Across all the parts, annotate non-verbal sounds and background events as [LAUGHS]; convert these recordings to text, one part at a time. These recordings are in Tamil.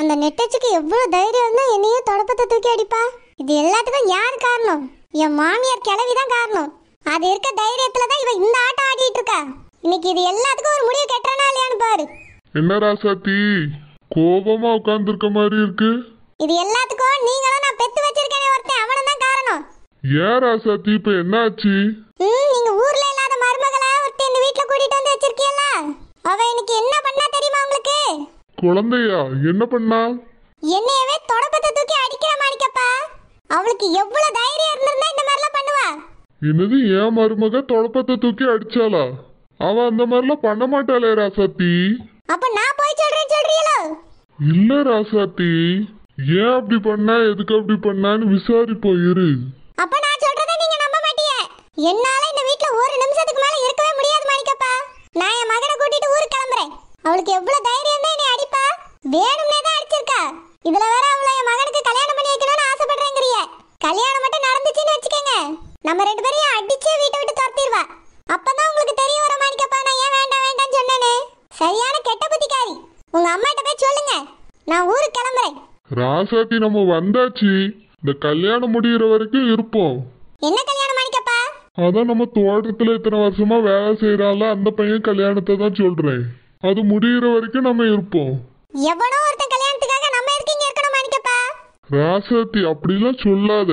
அந்த நெட்டச்சுக்கு எவ்வளவு தைரியம் இருந்தா என்னையே தொடப்பத்தை தூக்கி அடிப்பா இது எல்லாத்துக்கும் யார் காரணம் என் மாமியார் கிளவிதான் காரணம் அது இருக்க தைரியத்துல தான் இந்த ஆட்டம் ஆடிட்டு இருக்கா இன்னைக்கு இது எல்லாத்துக்கும் ஒரு முடிவு கெட்டனா இல்லையான்னு பாரு என்னடா சாத்தி கோபமா உட்கார்ந்து இருக்க மாதிரி இருக்கு இது எல்லாத்துக்கும் நீங்களும் நான் பெத்து வச்சிருக்கேனே ஒருத்தன் அவனும் தான் காரணம் ஏன் சாத்தி இப்ப என்னாச்சு குழந்தையா என்ன பண்ணா என்னையவே தொடப்பத்தை தூக்கி அடிக்கிற மாணிக்கப்பா அவளுக்கு எவ்வளவு தைரியம் இருந்திருந்தா இந்த மாதிரிலாம் பண்ணுவா என்னது ஏன் மருமக தொடப்பத்தை தூக்கி அடிச்சாளா அவ அந்த மாதிரிலாம் பண்ண மாட்டாளே ராசாத்தி அப்ப நான் போய் சொல்றேன் சொல்றீங்களோ இல்ல ராசாத்தி ஏன் அப்படி பண்ணா எதுக்கு அப்படி பண்ணான்னு விசாரிப்போம் இரு அப்ப நான் சொல்றத நீங்க நம்ப மாட்டீங்க என்னால இந்த வீட்ல ஒரு நிமிஷத்துக்கு மேல இருக்கவே முடியாது மாணிக்கப்பா நான் என் மகனை கூட்டிட்டு ஊருக்கு கிளம்புறேன் அவளுக்கு எவ்வளவு இதுல வேற அவள என் மகனுக்கு கல்யாணம் பண்ணி வைக்கணும்னு ஆசைப்படுறேங்கறிய கல்யாணம் மட்டும் நடந்துச்சுன்னு வெச்சுக்கங்க நம்ம ரெண்டு பேரையும் அடிச்சே வீட்டை விட்டு துரத்திடுவா அப்பதான் உங்களுக்கு தெரியும் ரொமானிக்கப்பா நான் ஏன் வேண்டாம் வேண்டாம்னு சொன்னேனே சரியான கெட்ட புத்திக்காரி உங்க அம்மாட்ட போய் சொல்லுங்க நான் ஊருக்கு கிளம்புறேன் ராசாத்தி நம்ம வந்தாச்சு இந்த கல்யாணம் முடியிற வரைக்கும் இருப்போம் என்ன கல்யாணம் மாணிக்கப்பா அதான் நம்ம தோட்டத்துல இத்தனை வருஷமா வேலை செய்யறால அந்த பையன் கல்யாணத்தை தான் சொல்றேன் அது முடியிற வரைக்கும் நம்ம இருப்போம் எவனோ ஒருத்தன் ராசாத்தி அப்படிலாம் சொல்லாத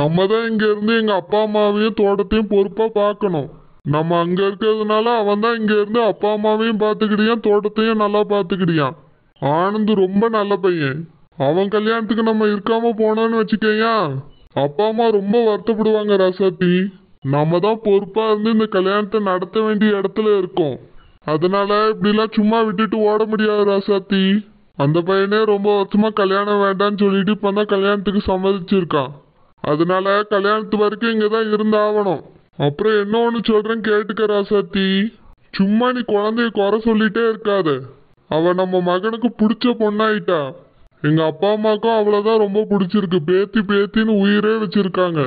நம்ம தான் இங்க இருந்து எங்க அப்பா அம்மாவையும் தோட்டத்தையும் பொறுப்பா பார்க்கணும் நம்ம அங்க இருக்கிறதுனால அவன் தான் இங்க இருந்து அப்பா அம்மாவையும் பாத்துக்கிடியான் தோட்டத்தையும் நல்லா பாத்துக்கிடியான் ஆனந்த் ரொம்ப நல்ல பையன் அவன் கல்யாணத்துக்கு நம்ம இருக்காம போனோம்னு வச்சுக்கையா அப்பா அம்மா ரொம்ப வருத்தப்படுவாங்க ராசாத்தி நம்ம தான் பொறுப்பா இருந்து இந்த கல்யாணத்தை நடத்த வேண்டிய இடத்துல இருக்கோம் அதனால இப்படிலாம் சும்மா விட்டுட்டு ஓட முடியாது ராசாத்தி அந்த பையனே ரொம்ப வருஷமா கல்யாணம் வேண்டாம்னு சொல்லிட்டு இப்போ தான் கல்யாணத்துக்கு சம்மதிச்சிருக்கான் அதனால கல்யாணத்து வரைக்கும் இங்கே தான் இருந்தாகணும் அப்புறம் என்ன ஒன்று சொல்கிறேன் கேட்டுக்கிறா சத்தி சும்மா நீ குழந்தைய குறை சொல்லிட்டே இருக்காது அவ நம்ம மகனுக்கு பிடிச்ச பொண்ணாயிட்டா எங்கள் அப்பா அம்மாக்கும் அவ்வளோதான் ரொம்ப பிடிச்சிருக்கு பேத்தி பேத்தின்னு உயிரே வச்சுருக்காங்க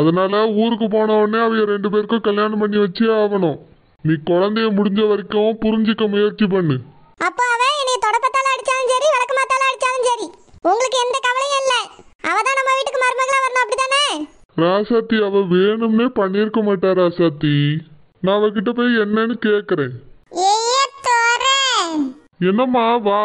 அதனால ஊருக்கு போன உடனே அவங்க ரெண்டு பேருக்கும் கல்யாணம் பண்ணி வச்சே ஆகணும் நீ குழந்தைய முடிஞ்ச வரைக்கும் புரிஞ்சுக்க முயற்சி பண்ணு அப்பா உங்களுக்கு எந்த கவலையும் இல்ல அவ தான் நம்ம வீட்டுக்கு மருமகளா வரணும் அப்படிதானே ராசாத்தி அவ வேணும்னே பண்ணிருக்க மாட்டா ராசாத்தி நான் அவகிட்ட போய் என்னன்னு கேக்குறேன் என்னம்மா வா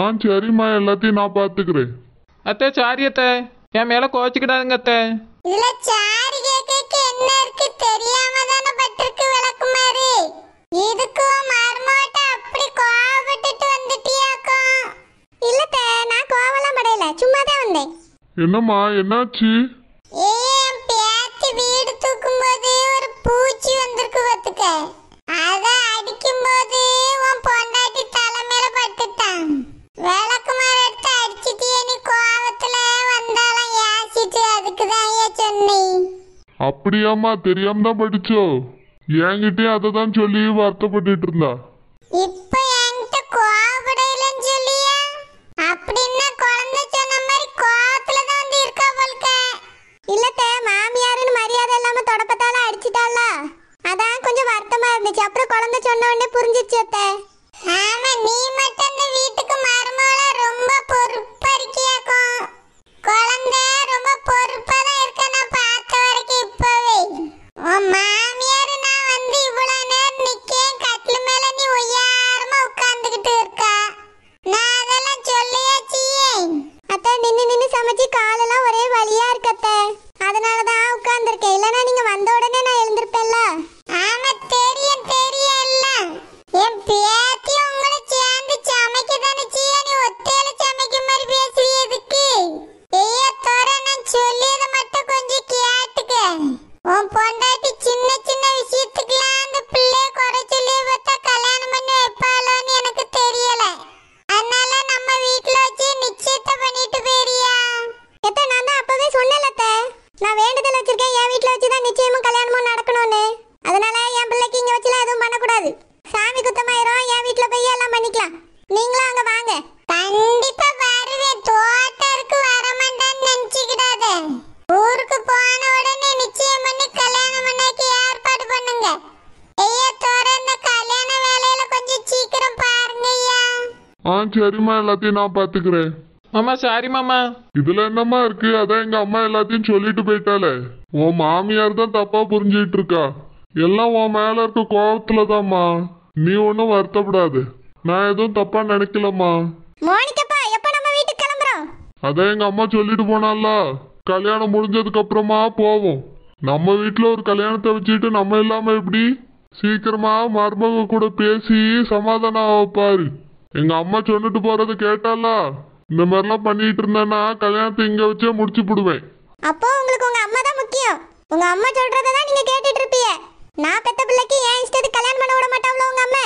ஆ சரிம்மா எல்லாத்தையும் நான் பாத்துக்கிறேன் அத்தை சாரியத்தை என் மேல கோச்சுக்கிடாதுங்க அத்தை சாரி கேக்கு என்ன இருக்கு தெரியாம தானே பட்டிருக்கு விளக்குமாறு இதுக்கும் மர்மோட்ட அப்படி கோவப்பட்டுட்டு வந்துட்டியாக்கோ இல்லத்த நான் கோவலாம் படையில சும்மா தான் வந்தேன் என்னம்மா என்னாச்சு ஏம்மா தெரியாம தான் படிச்சோ என்கிட்டயும் அதை தான் சொல்லி வருத்தப்பட்டுட்டு இருந்தா என் வீட்டில் வச்சு தான் நிச்சயமும் கல்யாணமும் நடக்கணும்னு அதனால என் பிள்ளைக்கு இங்கே வச்சுலாம் எதுவும் பண்ணக்கூடாது சாமி குத்தமாயிரும் என் வீட்டில் போய் எல்லாம் பண்ணிக்கலாம் நீங்களும் அங்கே வாங்க கண்டிப்பா வருவேன் தோட்டருக்கு வர மாட்டேன்னு நினைச்சுக்கிடாத ஊருக்கு போன உடனே நிச்சயம் பண்ணி கல்யாணம் பண்ணக்கு ஏற்பாடு பண்ணுங்க ஐயா தோற இந்த கல்யாண வேலையில கொஞ்சம் சீக்கிரம் பாருங்க ஐயா ஆ சரிம்மா எல்லாத்தையும் நான் பாத்துக்கிறேன் மாமா சாரி மாமா இதுல என்னம்மா இருக்கு அதான் எங்க அம்மா எல்லாத்தையும் சொல்லிட்டு போயிட்டாலே உன் மாமியார் தான் தப்பா புரிஞ்சிட்டு இருக்கா எல்லாம் உன் மேல இருக்க கோபத்துல நீ ஒன்றும் வருத்தப்படாது நான் எதுவும் தப்பா நினைக்கலம்மா அதே அதான் எங்க அம்மா சொல்லிட்டு போனால கல்யாணம் முடிஞ்சதுக்கு அப்புறமா போவோம் நம்ம வீட்டுல ஒரு கல்யாணத்தை வச்சுட்டு நம்ம இல்லாம எப்படி சீக்கிரமா மருமக கூட பேசி சமாதானம் பாரு எங்க அம்மா சொல்லிட்டு போறது கேட்டால இந்த மாதிரிலாம் பண்ணிட்டு இருந்தேன்னா கல்யாணத்தை இங்க வச்சே முடிச்சு போடுவேன் அப்போ உங்களுக்கு உங்க அம்மா முக்கியம் உங்க அம்மா சொல்றத தான் நீங்க கேட்டுட்டு இருப்பீங்க நான் பெத்த பிள்ளைக்கு ஏன் இஷ்டத்துக்கு கல்யாணம் பண்ண விட மாட்டாங்களோ உங்க அம்மா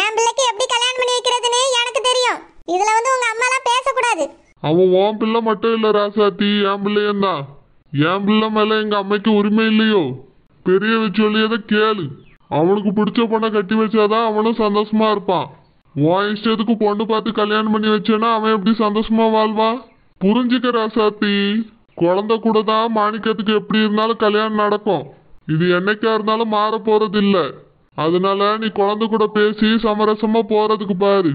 என் பிள்ளைக்கு எப்படி கல்யாணம் பண்ணி வைக்கிறதுன்னு எனக்கு தெரியும் இதுல வந்து உங்க அம்மா எல்லாம் பேசக்கூடாது அவன் உன் பிள்ளை மட்டும் இல்ல ராசாத்தி என் பிள்ளையும் தான் என் பிள்ளை மேல எங்க அம்மைக்கு உரிமை இல்லையோ பெரிய வச்சொல்லியதை கேளு அவனுக்கு பிடிச்ச பொண்ணை கட்டி வச்சாதான் அவனும் சந்தோஷமா இருப்பான் உன் இஷ்டத்துக்கு பொண்ணு பார்த்து கல்யாணம் பண்ணி வச்சேன்னா அவன் எப்படி சந்தோஷமா வாழ்வா புரிஞ்சுக்க ராசாத்தி குழந்தை கூட தான் மாணிக்கத்துக்கு எப்படி இருந்தாலும் கல்யாணம் நடக்கும் இது என்னைக்கா இருந்தாலும் மாற போறது இல்ல அதனால நீ குழந்தை கூட பேசி சமரசமா போறதுக்கு பாரு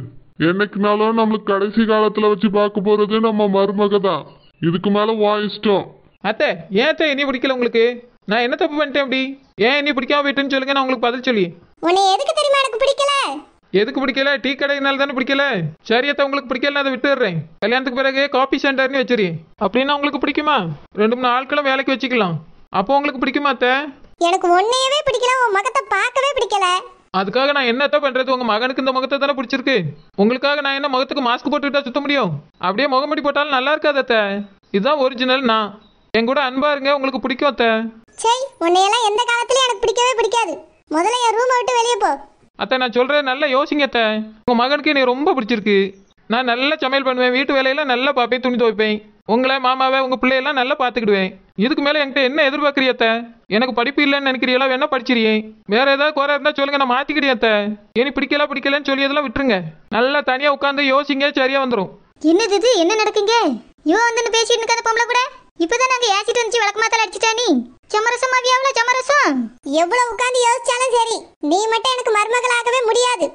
என்னைக்குனாலும் நம்மளுக்கு கடைசி காலத்துல வச்சு பார்க்க போறது நம்ம மருமக தான் இதுக்கு மேல வா இஷ்டம் அத்தை ஏன் அத்தை என்னைய பிடிக்கல உங்களுக்கு நான் என்ன தப்பு பண்ணிட்டேன் அப்படி ஏன் என்ன பிடிக்காம போயிட்டுன்னு சொல்லுங்க நான் உங்களுக்கு பதில் சொல்லி உன்னை எதுக்கு தெரியுமா எனக்கு பிடிக்கல எதுக்கு பிடிக்கல டீ கடைனால தானே பிடிக்கல சரி அத்தை உங்களுக்கு பிடிக்கல அதை விட்டுடுறேன் கல்யாணத்துக்கு பிறகு காபி சென்டர்னு வச்சிரு அப்படின்னா உங்களுக்கு பிடிக்குமா ரெண்டு மூணு ஆட்களும் வேலைக்கு வச்சுக்கலாம் அப்போ உங்களுக்கு பிடிக்குமா அத்தை எனக்கு ஒன்னையவே பிடிக்கல உன் மகத்தை பார்க்கவே பிடிக்கல அதுக்காக நான் என்னத்த பண்றது உங்க மகனுக்கு இந்த முகத்தை தானே பிடிச்சிருக்கு உங்களுக்காக நான் என்ன முகத்துக்கு மாஸ்க் போட்டுக்கிட்டா சுத்த முடியும் அப்படியே முகமடி போட்டாலும் நல்லா இருக்காது அத்தை இதுதான் ஒரிஜினல் நான் என் கூட அன்பா இருங்க உங்களுக்கு பிடிக்கும் அத்தை சரி உன்னையெல்லாம் எந்த காலத்துலயும் எனக்கு பிடிக்கவே பிடிக்காது முதல்ல என் ரூம் விட்டு வெளியே போ அத்தை நான் சொல்கிறேன் நல்லா யோசிங்க அத்தை உங்கள் மகனுக்கு என்னை ரொம்ப பிடிச்சிருக்கு நான் நல்லா சமையல் பண்ணுவேன் வீட்டு வேலையெல்லாம் நல்லா பார்ப்பேன் துணி துவைப்பேன் உங்களை மாமாவை உங்கள் பிள்ளையெல்லாம் நல்லா பார்த்துக்கிடுவேன் இதுக்கு மேலே என்கிட்ட என்ன எதிர்பார்க்குறியத்த எனக்கு படிப்பு இல்லைன்னு நினைக்கிறீங்களா வேணா படிச்சிருக்கேன் வேற ஏதாவது குறை இருந்தால் சொல்லுங்க நான் மாற்றிக்கிடியத்த இனி பிடிக்கல பிடிக்கலன்னு சொல்லி இதெல்லாம் விட்டுருங்க நல்லா தனியாக உட்காந்து யோசிங்க சரியாக வந்துடும் என்னது இது என்ன நடக்குங்க இவன் வந்து பேசிட்டு இருக்காத பொம்பளை கூட இப்பதான் நாங்க ஏசிட்டு வந்து வழக்கமாத்தால தான் நீ சமரசமாவி எவ்வளவு சமரசம் எவ்வளவு உட்கார்ந்து யோசிச்சாலும் சரி நீ மட்டும் எனக்கு மருமகளாகவே முடியாது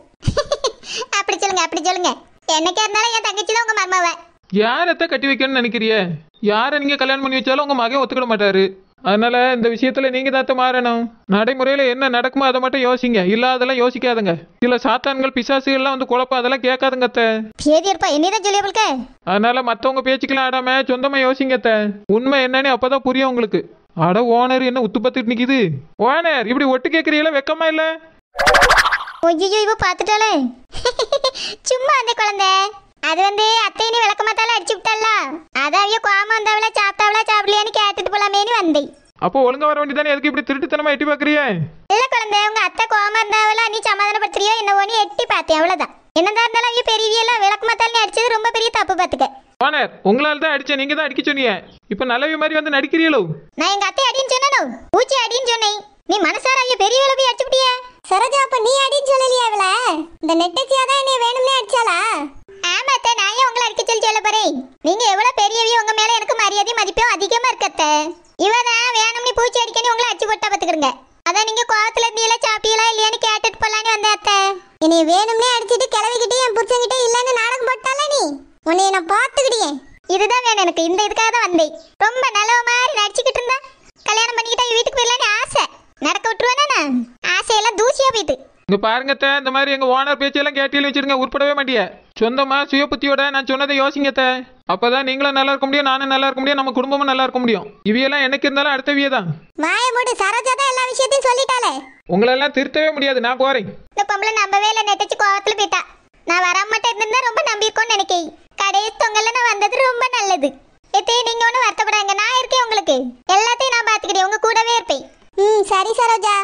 [LAUGHS] அப்படி சொல்லுங்க அப்படி சொல்லுங்க என்னைக்கா இருந்தாலும் என் தங்கச்சி தான் உங்க மருமவ யாரத்த கட்டி வைக்கணும்னு நினைக்கிறிய யாரை நீங்க கல்யாணம் பண்ணி வச்சாலும் உங்க மகன் ஒத்துக்கிட மாட்டாரு அதனால இந்த விஷயத்துல நீங்க தான் மாறணும் நடைமுறையில என்ன நடக்குமோ அதை மட்டும் யோசிங்க இல்லாதெல்லாம் யோசிக்காதுங்க சில சாத்தான்கள் பிசாசுகள்லாம் வந்து குழப்பம் அதெல்லாம் கேட்காதுங்க பேதியப்பா என்னதான் சொல்லியவளுக்கு அதனால மத்தவங்க பேச்சுக்கெல்லாம் ஆடாம சொந்தமா யோசிங்க உண்மை என்னன்னு அப்பதான் புரியும் உங்களுக்கு அட ஓனர் என்ன உத்து பத்துட்டு நிக்குது ஓனர் இப்படி ஒட்டு கேக்குறீங்களா வெக்கமா இல்ல ஐயோ இவ பாத்துட்டாளே சும்மா அந்த குழந்தை அது வந்து அத்தையினி விளக்க மாத்தால அடிச்சு விட்டாளா அதான் அவிய கோவம் வந்தவளா சாப்பிட்டாவளா சாப்பிடலையான்னு கேட்டுட்டு போலாமேனு வந்தேன் அப்போ ஒழுங்கா வர வேண்டியதானே எதுக்கு இப்படி திருட்டுத்தனமா எட்டி பாக்குறியே இல்ல குழந்தை உங்க அத்தை கோவமா இருந்தாவளா நீ சமாதானப்படுத்துறியோ என்னவோன்னு எட்டி பார்த்தேன் அவ்வளவுதான் என்னதான் ஓனர் உங்களால தான் அடிச்ச நீங்க தான் அடிக்க சொன்னீங்க இப்ப நல்லவி மாதிரி வந்து நடிக்கிறீங்களோ நான் எங்க அத்தை அடின்னு சொன்னனோ பூச்சி அடின்னு சொன்னேன் நீ மனசார ஐயா பெரிய வேலை போய் அடிச்சுட்டிய சரோஜா அப்ப நீ அடின்னு சொல்லலையா இவள இந்த நெட்டச்சியா தான் என்னைய வேணும்னே அடிச்சாளா ஆமா அத்தை நான் ஏன் உங்களை அடிக்க சொல்லி சொல்ல போறேன் நீங்க எவ்வளவு இந்த இதுக்காக தான் வந்தேன் ரொம்ப நல்லவ மாதிரி நடிச்சுக்கிட்டு இருந்தா கல்யாணம் பண்ணிக்கிட்டா வீட்டுக்கு போயிடலான்னு ஆசை நடக்க விட்டுருவேனா ஆசையெல்லாம் தூசியா போயிட்டு இங்க பாருங்க இந்த மாதிரி எங்க ஓனர் பேச்செல்லாம் கேட்டியில் வச்சிருங்க உட்படவே மாட்டிய சொந்தமா சுயபுத்தியோட நான் சொன்னதை யோசிங்கத்த அப்பதான் நீங்களும் நல்லா இருக்க முடியும் நானும் நல்லா இருக்க முடியும் நம்ம குடும்பமும் நல்லா இருக்க முடியும் இவையெல்லாம் எனக்கு இருந்தாலும் அடுத்த வியதான் வாய மூடு சரோஜா தான் எல்லா விஷயத்தையும் சொல்லிட்டாளே உங்களெல்லாம் திருத்தவே முடியாது நான் போறேன் இந்த பொம்பளை நம்பவே இல்லை நெட்டச்சு கோவத்துல போயிட்டா நான் வராமட்ட இருந்தா ரொம்ப நம்பியிருக்கோன்னு நினைக்கிறேன் கடையை தொங்கல நான் வந்தது ரொம்ப நல்லது எத்தே நீங்க ஒன்றும் வருத்தப்படாங்க நான் இருக்கேன் உங்களுக்கு எல்லாத்தையும் நான் பார்த்துக்கிறேன் உங்க கூடவே இருப்பேன் ம் சரி சரோஜா